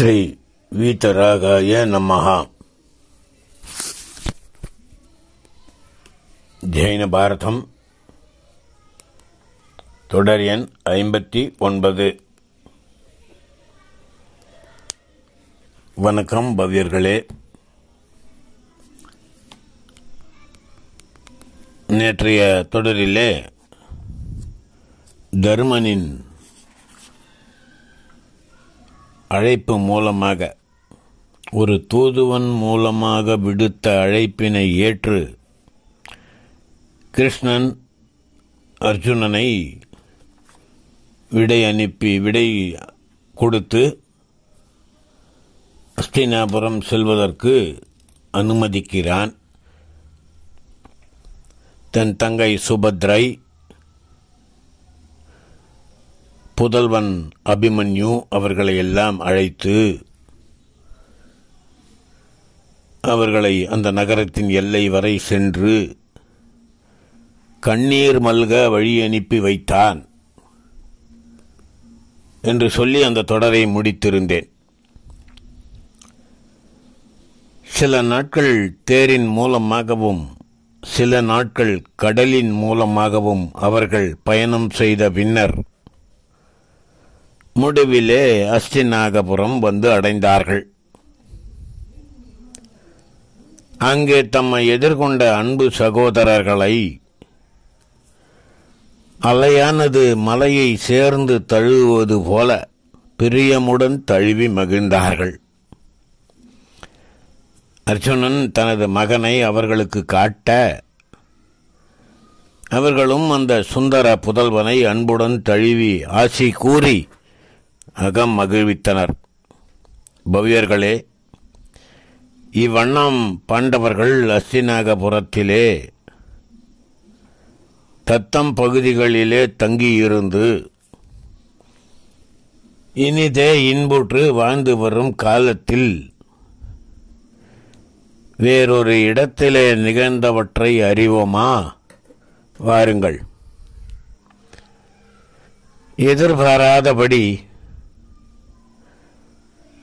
ஸ்ரீ வீதராகாய நமஹா ஜெயின பாரதம் தொடர் எண் ஐம்பத்தி ஒன்பது வணக்கம் பவ்யர்களே நேற்றைய தொடரிலே தர்மனின் அழைப்பு மூலமாக ஒரு தூதுவன் மூலமாக விடுத்த அழைப்பினை ஏற்று கிருஷ்ணன் அர்ஜுனனை விடை அனுப்பி விடை கொடுத்து அஸ்தினாபுரம் செல்வதற்கு அனுமதிக்கிறான் தன் தங்கை சுபத்ரை புதல்வன் அபிமன்யு அவர்களை எல்லாம் அழைத்து அவர்களை அந்த நகரத்தின் எல்லை வரை சென்று கண்ணீர் மல்க வழி அனுப்பி வைத்தான் என்று சொல்லி அந்த தொடரை முடித்திருந்தேன் சில நாட்கள் தேரின் மூலமாகவும் சில நாட்கள் கடலின் மூலமாகவும் அவர்கள் பயணம் செய்த பின்னர் முடிவிலே அஸ்தினாகபுரம் வந்து அடைந்தார்கள் அங்கே தம்மை எதிர்கொண்ட அன்பு சகோதரர்களை அலையானது மலையை சேர்ந்து தழுவுவது போல பிரியமுடன் தழுவி மகிழ்ந்தார்கள் அர்ஜுனன் தனது மகனை அவர்களுக்கு காட்ட அவர்களும் அந்த சுந்தர புதல்வனை அன்புடன் தழுவி ஆசி கூறி அகம் மகிழ்வித்தனர் பவ்யர்களே இவ்வண்ணம் பாண்டவர்கள் அஸ்தினாகபுரத்திலே தத்தம் பகுதிகளிலே தங்கியிருந்து இனிதே இன்புற்று வாழ்ந்து வரும் காலத்தில் வேறொரு இடத்திலே நிகழ்ந்தவற்றை அறிவோமா வாருங்கள் எதிர்பாராதபடி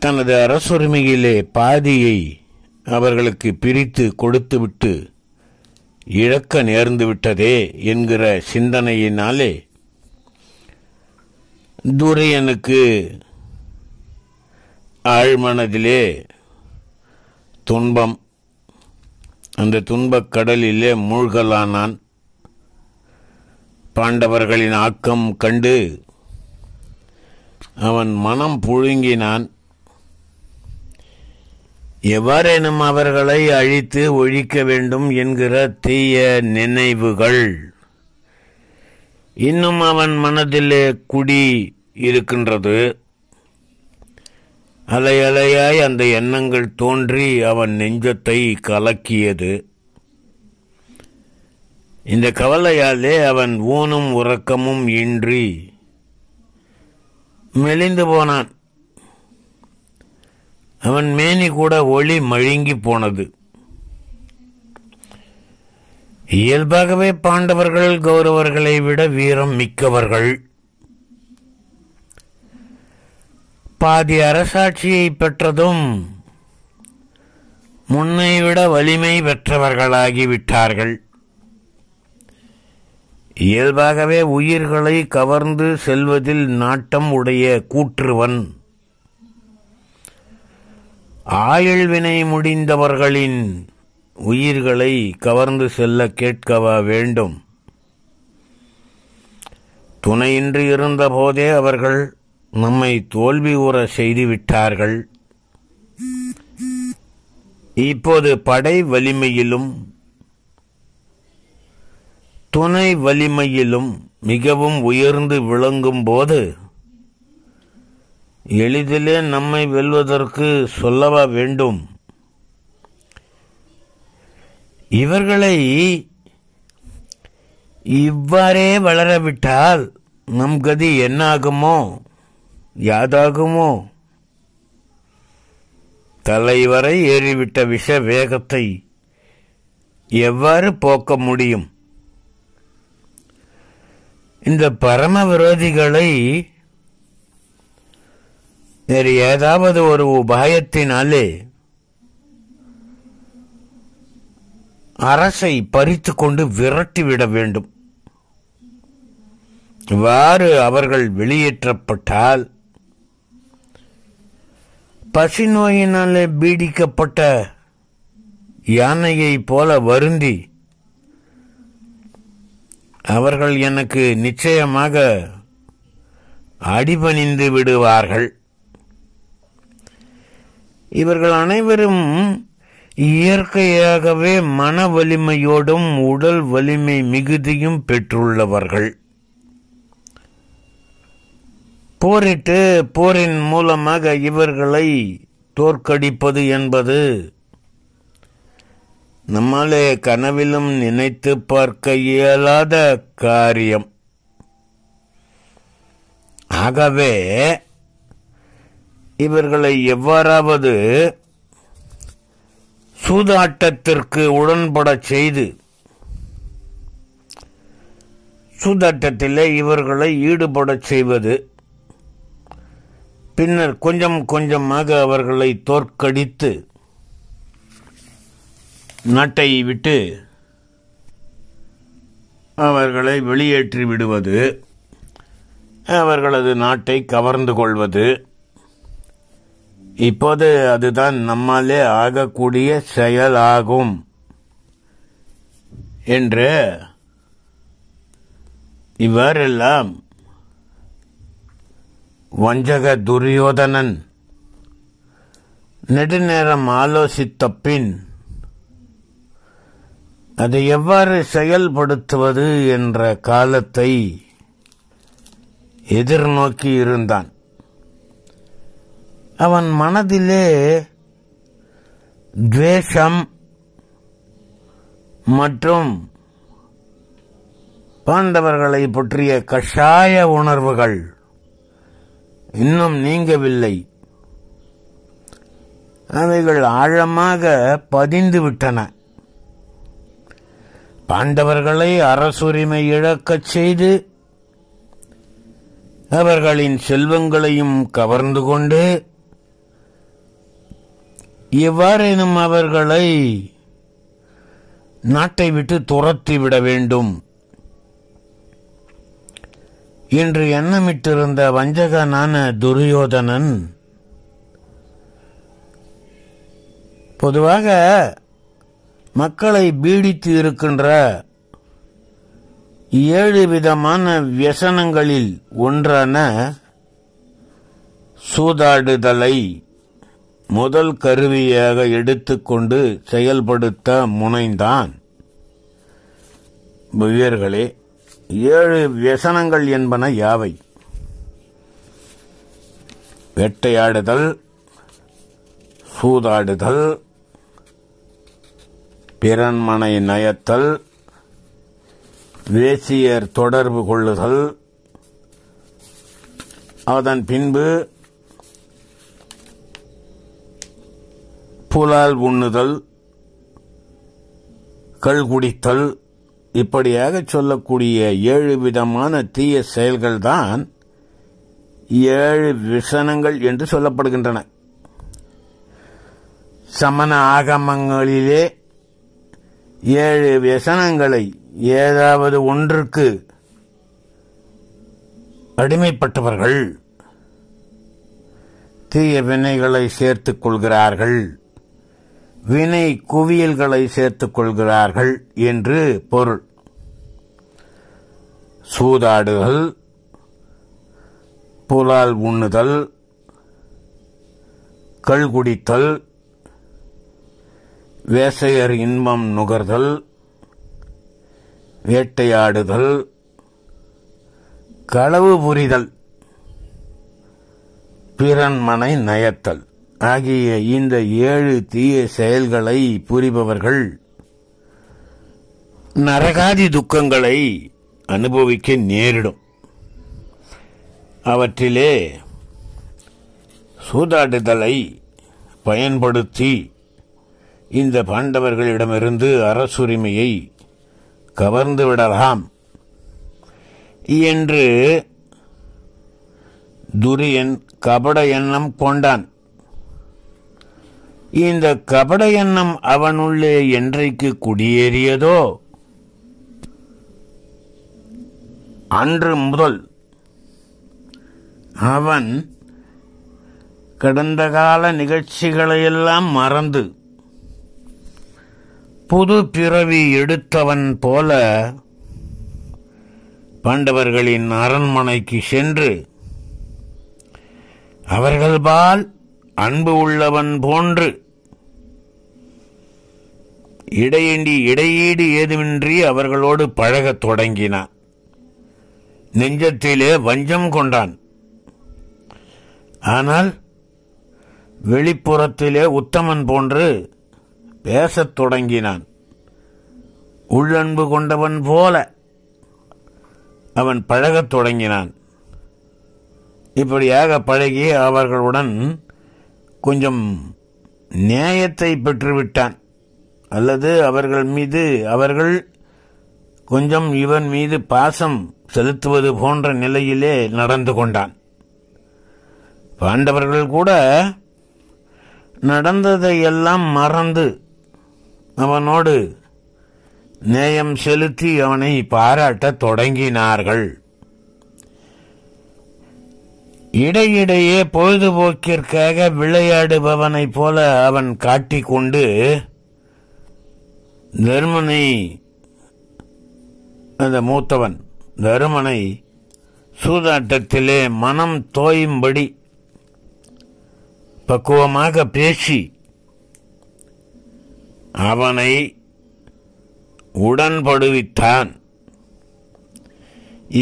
தனது அரசுரிமையிலே பாதியை அவர்களுக்கு பிரித்து கொடுத்துவிட்டு இழக்க நேர்ந்துவிட்டதே என்கிற சிந்தனையினாலே துரையனுக்கு ஆழ்மனதிலே துன்பம் அந்த துன்பக் கடலிலே மூழ்கலானான் பாண்டவர்களின் ஆக்கம் கண்டு அவன் மனம் புழுங்கினான் எவ்வாறேனும் அவர்களை அழித்து ஒழிக்க வேண்டும் என்கிற தீய நினைவுகள் இன்னும் அவன் மனதிலே குடி இருக்கின்றது அலையலையாய் அந்த எண்ணங்கள் தோன்றி அவன் நெஞ்சத்தை கலக்கியது இந்த கவலையாலே அவன் ஊனும் உறக்கமும் இன்றி மெலிந்து போனான் அவன் மேனி கூட ஒளி மழுங்கி போனது இயல்பாகவே பாண்டவர்கள் கௌரவர்களை விட வீரம் மிக்கவர்கள் பாதி அரசாட்சியை பெற்றதும் முன்னை விட வலிமை பெற்றவர்களாகிவிட்டார்கள் இயல்பாகவே உயிர்களை கவர்ந்து செல்வதில் நாட்டம் உடைய கூற்றுவன் ஆயுள் வினை முடிந்தவர்களின் உயிர்களை கவர்ந்து செல்ல கேட்கவா வேண்டும் துணையின்றி இருந்தபோதே அவர்கள் நம்மை தோல்வி உற செய்துவிட்டார்கள் இப்போது படை வலிமையிலும் துணை வலிமையிலும் மிகவும் உயர்ந்து விளங்கும் போது எளிதிலே நம்மை வெல்வதற்கு சொல்லவா வேண்டும் இவர்களை இவ்வாறே வளரவிட்டால் நம் கதி என்னாகுமோ யாதாகுமோ தலைவரை ஏறிவிட்ட விஷ வேகத்தை எவ்வாறு போக்க முடியும் இந்த பரம விரோதிகளை வேறு ஏதாவது ஒரு உபாயத்தினாலே அரசை பறித்து கொண்டு விரட்டிவிட வேண்டும் இவ்வாறு அவர்கள் வெளியேற்றப்பட்டால் பசி நோயினாலே பீடிக்கப்பட்ட யானையைப் போல வருந்தி அவர்கள் எனக்கு நிச்சயமாக அடிபணிந்து விடுவார்கள் இவர்கள் அனைவரும் இயற்கையாகவே மன வலிமையோடும் உடல் வலிமை மிகுதியும் பெற்றுள்ளவர்கள் போரிட்டு போரின் மூலமாக இவர்களை தோற்கடிப்பது என்பது நம்மாலே கனவிலும் நினைத்து பார்க்க இயலாத காரியம் ஆகவே இவர்களை எவ்வாறாவது சூதாட்டத்திற்கு உடன்பட செய்து சூதாட்டத்திலே இவர்களை ஈடுபட செய்வது பின்னர் கொஞ்சம் கொஞ்சமாக அவர்களை தோற்கடித்து நாட்டை விட்டு அவர்களை வெளியேற்றி விடுவது அவர்களது நாட்டை கவர்ந்து கொள்வது இப்போது அதுதான் நம்மாலே ஆகக்கூடிய செயலாகும் என்று இவரெல்லாம் வஞ்சக துரியோதனன் நெடுநேரம் ஆலோசித்த பின் அதை எவ்வாறு செயல்படுத்துவது என்ற காலத்தை எதிர்நோக்கி இருந்தான் அவன் மனதிலே துவேஷம் மற்றும் பாண்டவர்களை பற்றிய கஷாய உணர்வுகள் இன்னும் நீங்கவில்லை அவைகள் ஆழமாக பதிந்து விட்டன பாண்டவர்களை அரசுரிமை இழக்கச் செய்து அவர்களின் செல்வங்களையும் கவர்ந்து கொண்டு எவ்வாறேனும் அவர்களை நாட்டை விட்டு துரத்தி விட வேண்டும் என்று எண்ணமிட்டிருந்த வஞ்சகனான துரியோதனன் பொதுவாக மக்களை பீடித்து இருக்கின்ற ஏழு விதமான வியசனங்களில் ஒன்றான சூதாடுதலை முதல் கருவியாக எடுத்துக்கொண்டு செயல்படுத்த முனைந்தான் உயர்களே ஏழு வியசனங்கள் என்பன யாவை வேட்டையாடுதல் சூதாடுதல் பிறன்மனை நயத்தல் வேசியர் தொடர்பு கொள்ளுதல் அதன் பின்பு புலால் உண்ணுதல் கள் குடித்தல் இப்படியாக சொல்லக்கூடிய ஏழு விதமான தீய செயல்கள் தான் ஏழு விசனங்கள் என்று சொல்லப்படுகின்றன சமண ஆகமங்களிலே ஏழு வியசனங்களை ஏதாவது ஒன்றுக்கு அடிமைப்பட்டவர்கள் தீய வினைகளை சேர்த்துக் கொள்கிறார்கள் வினை குவியல்களை சேர்த்துக் கொள்கிறார்கள் என்று பொருள் சூதாடுதல் புலால் உண்ணுதல் கல்குடித்தல் வேசையர் இன்பம் நுகர்தல் வேட்டையாடுதல் களவு புரிதல் பிறன்மனை நயத்தல் ஆகிய இந்த ஏழு தீய செயல்களை புரிபவர்கள் நரகாதி துக்கங்களை அனுபவிக்க நேரிடும் அவற்றிலே சூதாட்டுதலை பயன்படுத்தி இந்த பாண்டவர்களிடமிருந்து அரசுரிமையை கவர்ந்து விடலாம் என்று துரியன் கபட எண்ணம் கொண்டான் இந்த கபட எண்ணம் அவனுள்ளே என்றைக்கு குடியேறியதோ அன்று முதல் அவன் கடந்த கால நிகழ்ச்சிகளையெல்லாம் மறந்து புது பிறவி எடுத்தவன் போல பாண்டவர்களின் அரண்மனைக்கு சென்று அவர்கள்பால் பால் அன்பு உள்ளவன் போன்று இடையின்றி இடையீடு ஏதுமின்றி அவர்களோடு பழகத் தொடங்கினான் நெஞ்சத்திலே வஞ்சம் கொண்டான் ஆனால் வெளிப்புறத்திலே உத்தமன் போன்று பேசத் தொடங்கினான் உள்ளன்பு கொண்டவன் போல அவன் பழகத் தொடங்கினான் இப்படியாக பழகி அவர்களுடன் கொஞ்சம் நியாயத்தை பெற்றுவிட்டான் அல்லது அவர்கள் மீது அவர்கள் கொஞ்சம் இவன் மீது பாசம் செலுத்துவது போன்ற நிலையிலே நடந்து கொண்டான் பாண்டவர்கள் கூட நடந்ததை எல்லாம் மறந்து அவனோடு நேயம் செலுத்தி அவனை பாராட்டத் தொடங்கினார்கள் இடையிடையே பொழுதுபோக்கிற்காக விளையாடுபவனைப் போல அவன் காட்டிக்கொண்டு தருமனை அந்த மூத்தவன் தருமனை சூதாட்டத்திலே மனம் தோயும்படி பக்குவமாக பேசி அவனை உடன்படுவித்தான்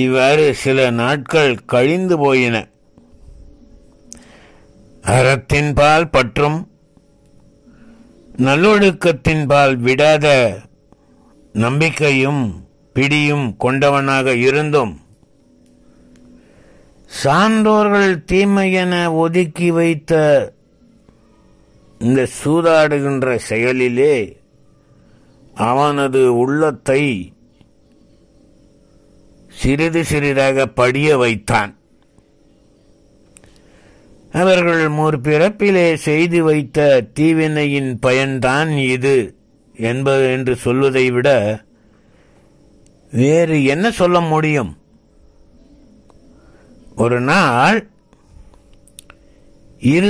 இவ்வாறு சில நாட்கள் கழிந்து போயின அறத்தின்பால் பற்றும் நல்லொழுக்கத்தின்பால் விடாத நம்பிக்கையும் பிடியும் கொண்டவனாக இருந்தும் சான்றோர்கள் என ஒதுக்கி வைத்த இந்த சூதாடுகின்ற செயலிலே அவனது உள்ளத்தை சிறிது சிறிதாக படிய வைத்தான் அவர்கள் முற்பிறப்பிலே செய்து வைத்த தீவினையின் பயன்தான் இது என்பது என்று சொல்வதை விட வேறு என்ன சொல்ல முடியும் ஒரு நாள் இரு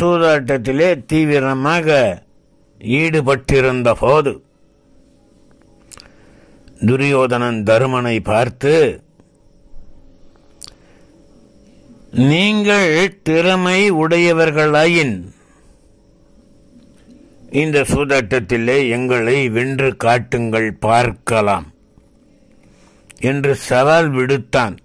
சூதாட்டத்திலே தீவிரமாக ஈடுபட்டிருந்த போது துரியோதனன் தருமனை பார்த்து நீங்கள் திறமை உடையவர்களாயின் இந்த சூதாட்டத்திலே எங்களை வென்று காட்டுங்கள் பார்க்கலாம் என்று சவால் விடுத்தான்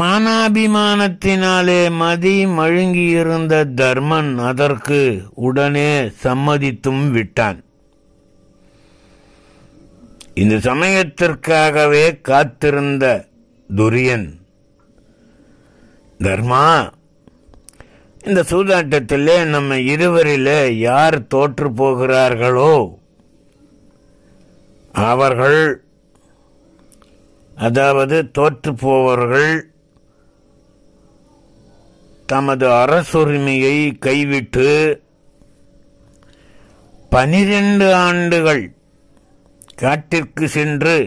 மானாபிமானத்தினாலே மதி மழுங்கியிருந்த தர்மன் அதற்கு உடனே சம்மதித்தும் விட்டான் இந்த சமயத்திற்காகவே காத்திருந்த துரியன் தர்மா இந்த சூதாட்டத்திலே நம்ம இருவரில் யார் தோற்று போகிறார்களோ அவர்கள் அதாவது தோற்று போவர்கள் தமது அரசுரிமையை கைவிட்டு பனிரெண்டு ஆண்டுகள் காட்டிற்கு சென்று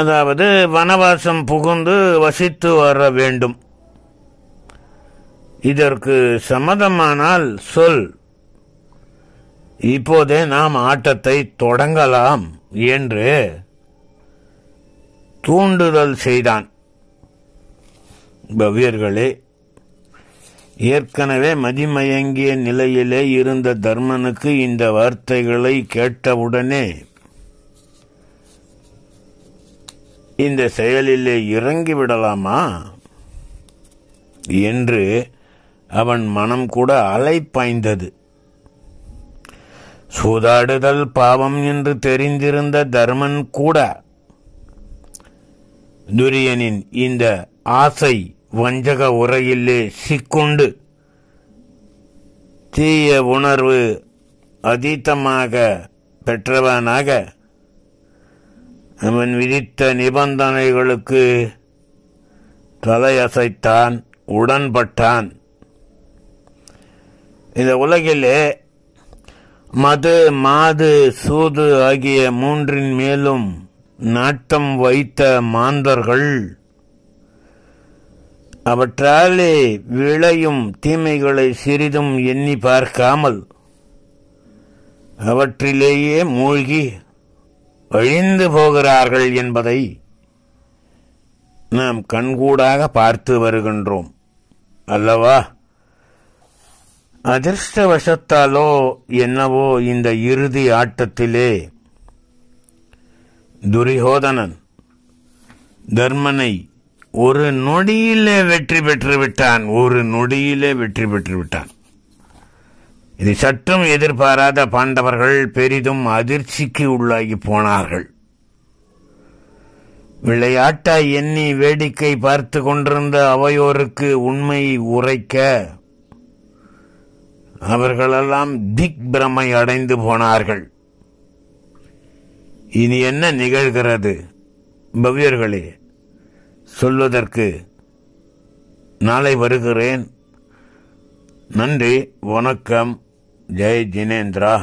அதாவது வனவாசம் புகுந்து வசித்து வர வேண்டும் இதற்கு சம்மதமானால் சொல் இப்போதே நாம் ஆட்டத்தை தொடங்கலாம் என்று தூண்டுதல் செய்தான் பவ்யர்களே ஏற்கனவே மதிமயங்கிய நிலையிலே இருந்த தர்மனுக்கு இந்த வார்த்தைகளை கேட்டவுடனே இந்த செயலிலே இறங்கி விடலாமா என்று அவன் மனம் கூட அலைப்பாய்ந்தது சூதாடுதல் பாவம் என்று தெரிந்திருந்த தர்மன் கூட துரியனின் இந்த ஆசை வஞ்சக உரையிலே சிக்கொண்டு தீய உணர்வு அதீத்தமாக பெற்றவனாக அவன் விதித்த நிபந்தனைகளுக்கு தலையசைத்தான் உடன்பட்டான் இந்த உலகிலே மது மாது சூது ஆகிய மூன்றின் மேலும் நாட்டம் வைத்த மாந்தர்கள் அவற்றாலே விளையும் தீமைகளை சிறிதும் எண்ணி பார்க்காமல் அவற்றிலேயே மூழ்கி அழிந்து போகிறார்கள் என்பதை நாம் கண்கூடாக பார்த்து வருகின்றோம் அல்லவா அதிர்ஷ்டவசத்தாலோ என்னவோ இந்த இறுதி ஆட்டத்திலே துரிகோதனன் தர்மனை ஒரு நொடியிலே வெற்றி பெற்று விட்டான் ஒரு நொடியிலே வெற்றி பெற்று விட்டான் இதை சற்றும் எதிர்பாராத பாண்டவர்கள் பெரிதும் அதிர்ச்சிக்கு உள்ளாகி போனார்கள் விளையாட்டா எண்ணி வேடிக்கை பார்த்து கொண்டிருந்த அவையோருக்கு உண்மை உரைக்க அவர்களெல்லாம் திக் பிரமை அடைந்து போனார்கள் இது என்ன நிகழ்கிறது பவ்யர்களே சொல்வதற்கு நாளை வருகிறேன் நன்றி வணக்கம் जय जिनेन्द्र